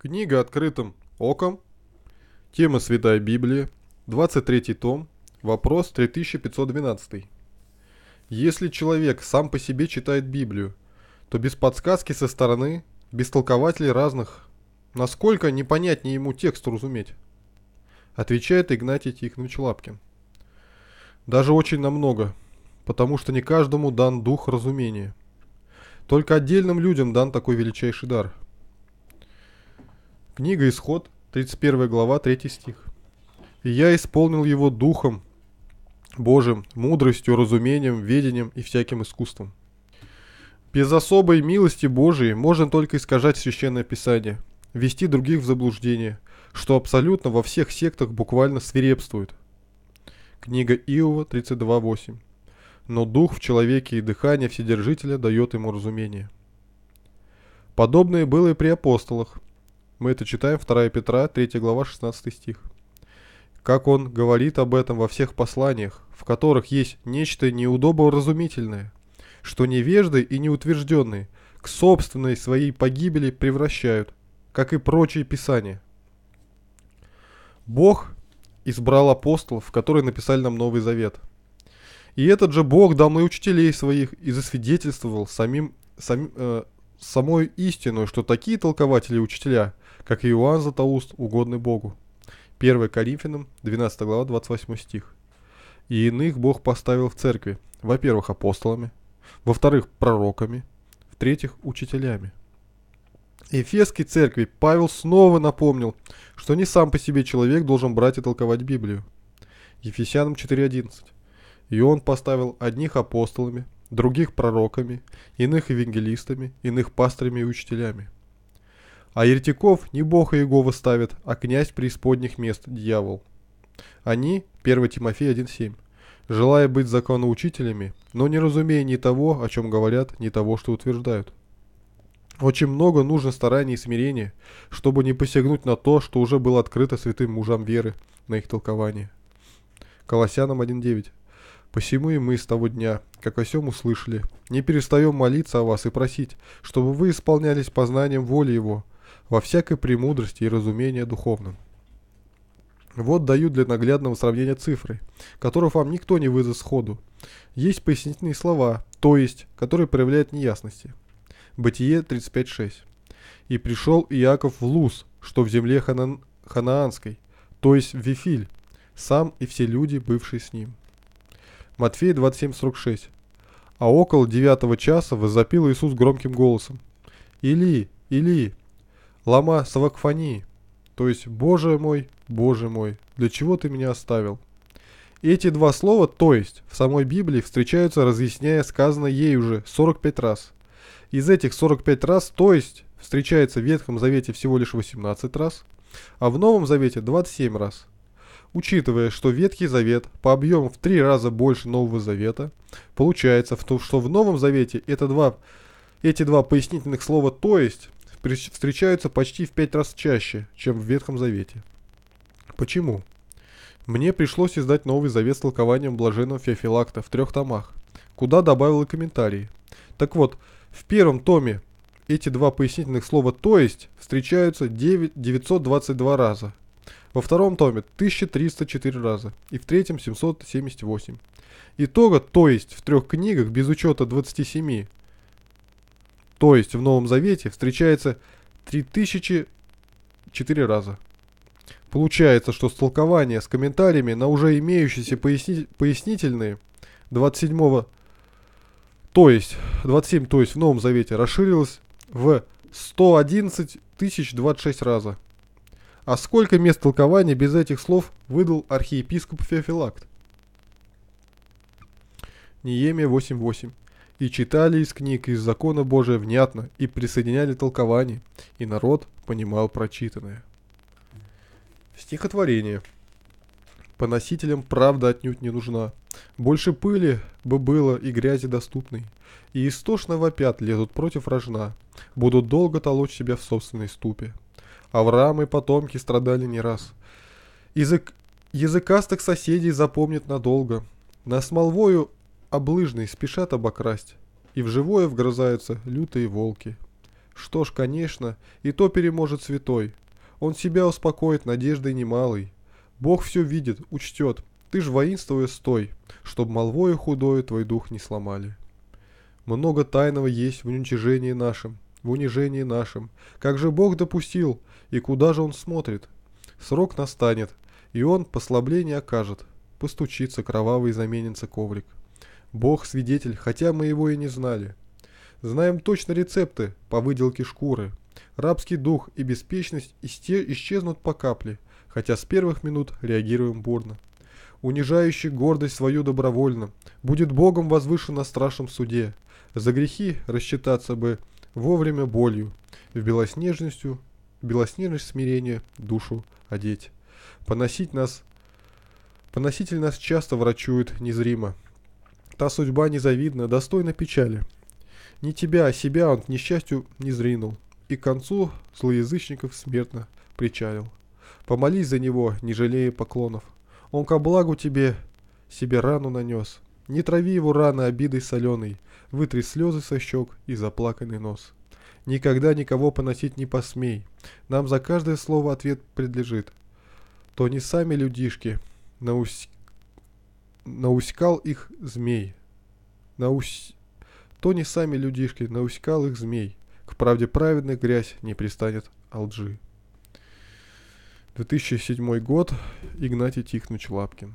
Книга «Открытым оком», тема «Святая Библия», 23 том, вопрос 3512. Если человек сам по себе читает Библию, то без подсказки со стороны, без толкователей разных, насколько непонятнее ему текст разуметь? Отвечает Игнатий Тихонович Лапкин. Даже очень намного, потому что не каждому дан дух разумения. Только отдельным людям дан такой величайший дар – Книга Исход, 31 глава, 3 стих. «И я исполнил его духом Божиим, мудростью, разумением, ведением и всяким искусством». Без особой милости Божией можно только искажать Священное Писание, вести других в заблуждение, что абсолютно во всех сектах буквально свирепствует. Книга Иова 32.8 но дух в человеке и дыхание Вседержителя дает ему разумение. Подобное было и при апостолах. Мы это читаем 2 Петра, 3 глава, 16 стих. Как он говорит об этом во всех посланиях, в которых есть нечто неудоборазумительное, что невежды и неутвержденные к собственной своей погибели превращают, как и прочие писания. Бог избрал апостолов, которые написали нам Новый Завет. И этот же Бог дал и учителей своих и засвидетельствовал самим, сам, э, самой истиной, что такие толкователи и учителя как и Иоанн Златоуст, угодный Богу. 1 Коринфянам, 12 глава, 28 стих. И иных Бог поставил в церкви, во-первых, апостолами, во-вторых, пророками, в-третьих, учителями. Эфесской церкви Павел снова напомнил, что не сам по себе человек должен брать и толковать Библию. Ефесянам 4.11. И он поставил одних апостолами, других пророками, иных евангелистами, иных пастырями и учителями – а еретиков не Бог Иегова ставит, а князь преисподних мест, дьявол. Они, 1 Тимофей 1.7, желая быть законоучителями, но не разумея ни того, о чем говорят, ни того, что утверждают. Очень много нужно старания и смирения, чтобы не посягнуть на то, что уже было открыто святым мужам веры на их толкование. Колоссянам 1.9. Посему и мы с того дня, как о сем услышали, не перестаем молиться о вас и просить, чтобы вы исполнялись познанием воли Его – во всякой премудрости и разумении духовном. Вот даю для наглядного сравнения цифры, которых вам никто не выдаст сходу. Есть пояснительные слова, то есть, которые проявляют неясности. Бытие 35.6. «И пришел Иаков в Луз, что в земле Ханан... Ханаанской, то есть в Вифиль, сам и все люди, бывшие с ним». Матфея 27.46. «А около девятого часа возопил Иисус громким голосом. Или, Или, лама савакфонии, то есть «Боже мой, Боже мой, для чего ты меня оставил?» эти два слова «то есть» в самой Библии встречаются, разъясняя сказанное ей уже 45 раз. Из этих 45 раз «то есть» встречается в Ветхом Завете всего лишь 18 раз, а в Новом Завете 27 раз. Учитывая, что Ветхий Завет по объему в три раза больше Нового Завета, получается, что в Новом Завете это два, эти два пояснительных слова «то есть» встречаются почти в пять раз чаще, чем в Ветхом Завете. Почему? Мне пришлось издать Новый Завет с толкованием блаженного Феофилакта в трех томах, куда добавил и комментарии. Так вот, в первом томе эти два пояснительных слова «то есть» встречаются 9, 922 раза, во втором томе 1304 раза и в третьем 778. Итого, то есть в трех книгах без учета 27, то есть в Новом Завете встречается 3004 раза. Получается, что столкование с комментариями на уже имеющиеся поясни... пояснительные 27 го то есть 27, то есть в Новом Завете расширилось в 111 026 раза. А сколько мест толкования без этих слов выдал архиепископ Феофилакт? Неемия 8.8 и читали из книг из закона Божия внятно, и присоединяли толкование, и народ понимал прочитанное. Стихотворение. Поносителям правда отнюдь не нужна. Больше пыли бы было и грязи доступной. И истошно вопят лезут против рожна. Будут долго толочь себя в собственной ступе. Авраам и потомки страдали не раз. Язык... Языкастых соседей запомнит надолго. Нас молвою облыжный спешат обокрасть, и в живое вгрызаются лютые волки. Что ж, конечно, и то переможет святой. Он себя успокоит надеждой немалой. Бог все видит, учтет, ты ж воинствуя стой, чтоб молвою худою твой дух не сломали. Много тайного есть в уничижении нашем, в унижении нашем. Как же Бог допустил, и куда же Он смотрит? Срок настанет, и Он послабление окажет. Постучится кровавый заменится коврик. Бог свидетель, хотя мы его и не знали. Знаем точно рецепты по выделке шкуры. Рабский дух и беспечность исчезнут по капле, хотя с первых минут реагируем бурно. Унижающий гордость свою добровольно, будет Богом возвышен на страшном суде. За грехи рассчитаться бы вовремя болью, в белоснежностью, белоснежность смирения душу одеть. Поносить нас, поноситель нас часто врачует незримо. Та судьба незавидна, достойна печали. Не тебя, а себя он к несчастью не зринул, и к концу злоязычников смертно причалил. Помолись за него, не жалея поклонов. Он ко благу тебе себе рану нанес. Не трави его раны обидой соленой, вытри слезы со щек и заплаканный нос. Никогда никого поносить не посмей, нам за каждое слово ответ предлежит. То не сами людишки, на усь наускал их змей. наус То не сами людишки, наускал их змей. К правде праведной грязь не пристанет алжи. 2007 год. Игнатий Тихонович Лапкин.